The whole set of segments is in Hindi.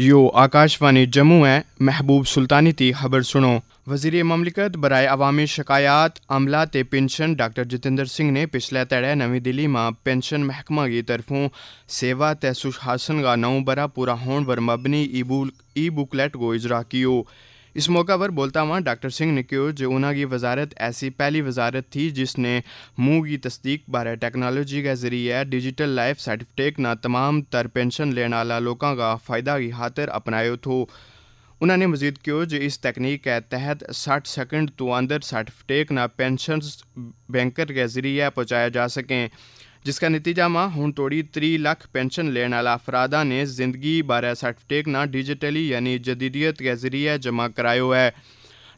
यो आकाशवाणी जम्मू है महबूब सुल्तानी की खबर सुनो वजीर ममलिकत बरए अवामी शिकायत अमला ते पेंशन डॉक्टर जितेंद्र सिंह ने पिछले तड़े नवी दिल्ली में पेंशन महकमा की तरफों सेवा ते सुशासन का नौ बरा पूरा होने पर मबनी ई बुकलेट को इजरा किया इस मौका पर बोलता हुआ डॉक्टर सिंह ने कहा जो उन्हों की वजारत ऐसी पहली वजारत थी जिसने मुँह की तस्दीक बारे टेक्नोलॉजी के जरिए डिजिटल लाइफ सर्टिफिकेट ना तमाम तर पेंशन लेने वाला लोगों का फ़ायदा की खातर अपनायो थो उन्होंने मजीद कहो जो इस तकनीक के तहत साठ सेकंड तो अंदर सर्टिफिकेट ना पेंशन बैंकर के जरिए पहुँचाया जा सकें जिसका नतीजा मां हूं तोड़ी त्री लख पेंशन लेने वाला अफराधा ने जिंदगी बारे सर्टिफिकेट ना डिजिटली यानी जदीदियत के जरिए जमा कराया है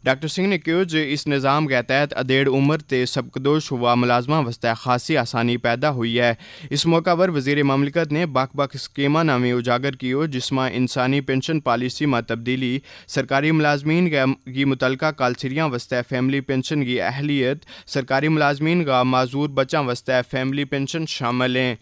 डॉक्टर सिंह ने कहो जो इस निज़ाम के तहत अधेड़ उम्र से सबकदोश हुआ मुलाजमा वस्ते खासी आसानी पैदा हुई है इस मौका पर वजीर ममलिकत ने बाक बाक स्कीमा नामी उजागर की हो जिसमें इंसानी पेंशन पॉलिसी में तब्दीली सरकारी मुलाजमीन की मुतल कालसरियाँ वस्ते फैमिली पेंशन की अहलियत सरकारी मुलाजमीन का माजूर बच्चा वस्ते फैमिली पेंशन शामिल हैं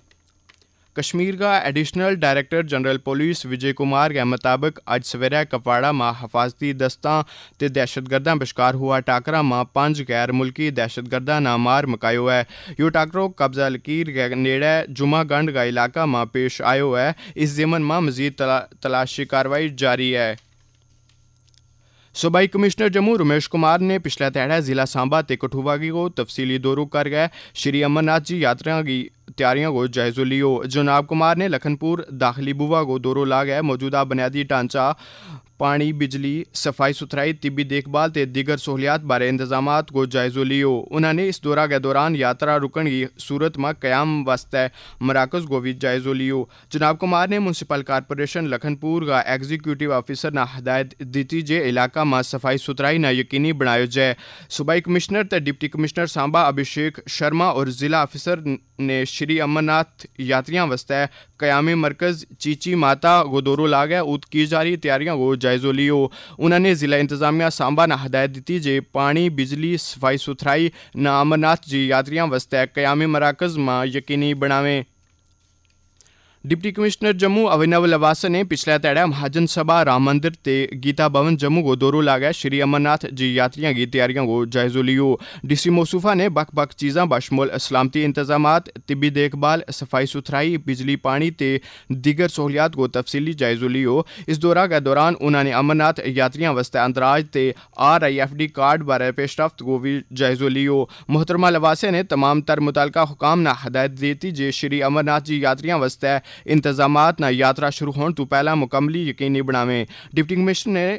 કશ્મીર કા additional director general police Vijay Kumar के मुताबिक आज सवेरे कपवाड़ा में हफाजती दस्ता तो दहशतगर्दा बशकार हुआ टाकरा में पांच गैर मुल्की दहशतगर्दा ने मार मुकायो है यो टाकरो कब्जा लकीर के नेड़े जुमागंड का इलाका में पेश आयो है इस जिमन में मजीद तला, तलाशी कार्रवाई जारी है सूबाई कमिश्नर जम्मू रमेश कुमार ने पिछला तैड़ा जिला सांबा ते कठुआ की को तफसीली दौरों कर गए श्री अमरनाथ जी यात्रा की तैयारियों को जायजो लियो जनाब कुमार ने लखनपुर दाखिली बुवा को दौरों ला गया मौजूदा बुनियादी ढांचा पानी बिजली सफाई सुथराई तिब्बी देखभाल ते दिगर सहूलियात बारे इंतजाम को जायजो लियो उन्होंने इस दौरा के दौरान यात्रा रुकन की सूरत में क्याम वास्ते मराकज को भी जायजो लियो जनाब कुमार ने म्यूनसिपल कारपोरेशन लखनपुर का एग्जीक्यूटिव ऑफिसर ने हदायत दी जे इलाका में सफाई सुथराई ना यकीनी बनाया जाए सूबाई कमिश्नर ते डिप्टी कमिश्नर सांबा अभिषेक शर्मा और जिला ऑफिसर ने श्री अमरनाथ यात्रियों वस्तै कयामी मरकज चीची माता गोदोरो लागै उत की जा रही तैयारियों को जायजो लियो उन्होंने जिला इंतजामिया सांबा ने हदायत दी जे पानी बिजली सफाई सुथराई न अमरनाथ जी यात्रियों वस्तै कयामी मराकज में यकीनी बनावें डिप्टी कमिश्नर जम्मू अभिनव ਲਵਾਸਾ ने पिछले ਤੜਾ महाजन सभा राम मंदिर ते गीता भवन जम्मू को दौरों लागे श्री अमरनाथ जी यात्रियों की तैयारियों को जायजो लियो डीसी मौसूफा ने बख बख चीज़ा बशमोल सलामती इंतजाम तिबी देखभाल सफाई सुथराई बिजली पानी ते दीगर सहूलियात को तफसीली जायजो लियो इस दौरा के दौरान उन्होंने अमरनाथ यात्रियों वास्ते अंदराज ते R I F D card बारे पेशरफ्त को भी जायजो लियो मोहतरमा लवासे ने तमाम तर मुतल हुकाम ने हदायत दी जे श्री अमरनाथ जी यात्रियों वास्ते ਇੰਤਜ਼ਾਮਾਤ ਨਾਲ ਯਾਤਰਾ ਸ਼ੁਰੂ ਹੋਣ ਤੋਂ ਪਹਿਲਾਂ ਮੁਕੰਮਲੀ ਯਕੀਨੀ ਬਣਾਵੇਂ ਡਿਪਟੀ ਕਮਿਸ਼ਨਰ ਨੇ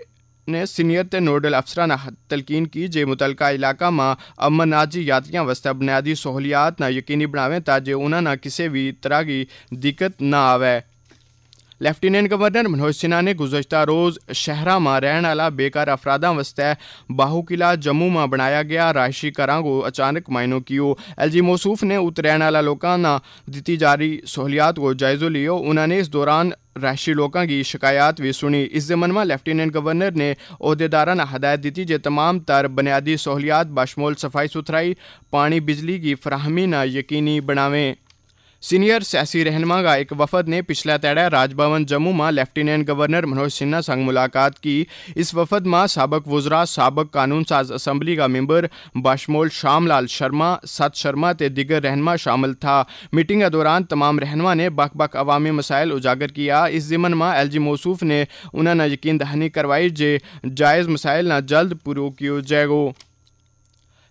ਨੇ ਸੀਨੀਅਰ ਤੇ ਨੋਡਲ ਅਫਸਰਾਂ ਨਾਲ ਤਲਕੀਨ ਕੀ ਜੇ ਮੁਤਲਕਾ ਇਲਾਕਾ ਮਾ ਅਮਨ ਆਜੀ ਯਾਤਰੀਆਂ ਵਾਸਤੇ ਬੁਨਿਆਦੀ ਸਹੂਲੀਅਤ ਨਾ ਯਕੀਨੀ ਬਣਾਵੇਂ ਤਾਂ ਜੇ ਉਹਨਾਂ ਨਾਲ ਕਿਸੇ ਵੀ ਤਰ੍ਹਾਂ ਦੀ ਦਿੱਕਤ ਨਾ ਆਵੇ गवर्नर मनोज गुजशत रोज़ મનોજ में रहने वाला बेकार अफराधा वस्ते बाहू किला जम्मू में बनाया गया रहायशी करा को अचानक मायनो कियो जी मौसूफ ने उत रहने वाला लोगों दी जा रही सहूलियात को जायजो लियो उन्होंने इस दौरान रहायशी लोगों की शिकायत भी सुनी इस जमन में लेफ्टिनेंट गवर्नर ने अहदेदारा हदायत दी जे तमाम तर बुनियादी सहूलियात बशमोल सफाई सुथराई पानी बिजली की फराहमी ना यकीनी बनावें सीनियर सियासी रहनमा का एक वफद ने पिछले तेड़ा राजभवन जम्मू में लेफ्टिनेंट गवर्नर मनोज सिन्हा संग मुलाकात की इस वफद में सबक वजरा सबक कानून साज असम्बली का मेंबर बाशमोल श्यामलाल शर्मा सत शर्मा ते दिगर रहनमा शामिल था मीटिंग के दौरान तमाम रहनमा ने बख बख अवामी मसाइल उजागर किया इस जिमन में एल जी मौसूफ ने उन्होंने यकीन दहानी करवाई जे जायज़ मसाइल ना जल्द पूरा किया जाएगा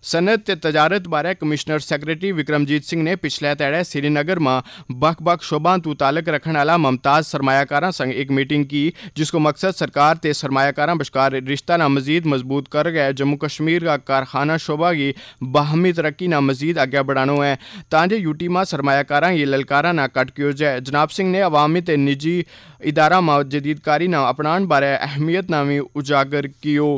સનદ तजारत बारे कमिश्नर सैक्रेटरी विक्रमजीत सिंह ने पिछले તેડે श्रीनगर में बख बख तू तालक रखने वाला मुमताज सरमायाकारा संग एक मीटिंग की जिसको मकसद सरकार ते सरमायाकारा बशकार रिश्ता ना मजीद मजबूत कर गए जम्मू कश्मीर का कारखाना शोभा की बाहमी तरक्की ना मजीद आगे बढ़ाना है ताजे यूटी में सरमायाकारा ये ललकारा ना कट कियो जाए जनाब सिंह ने अवामी ते निजी इदारा में जदीदकारी ना अपनाने बारे अहमियत ना भी उजागर किया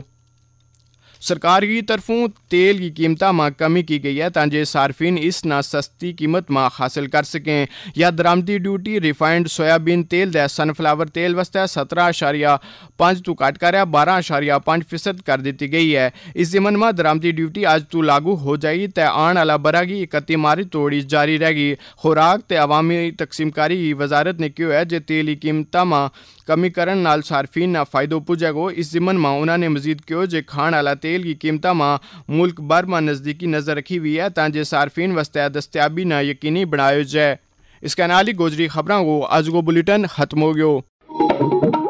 सरकार की तरफों तेल की कीमत में कमी की गई है ताकि सार्फिन इस ना सस्ती कीमत में हासिल कर सकें या दरामदी ड्यूटी रिफाइंड सोयाबीन तेल द सनफ्लावर तेल वास्ते सत्रह अशारिया पाँच तू घट कर बारह अशारिया पाँच फीसद कर दी गई है इस जिमन में दरामदी ड्यूटी अज तू लागू हो जाएगी तय आने वाला बरा की इकती मार्च तोड़ी जारी रहेगी खुराक तो अवामी तकसीमकारी वजारत ने क्यों है जो तेल की कीमत में कमी करण नाल सार्फिन ना फायदो पुजेगो इस जिमन मा उन्होंने मजीद कहो जे खाण आला तेल की कीमतों मा मुल्क भर मा नज़दीकी नज़र रखी हुई है ताजे सार्फिन वस्ते दस्तयाबी ना यकीनी बनाया जाए इसके नाली गोजरी खबरों को अज को बुलेटिन खत्म हो गयो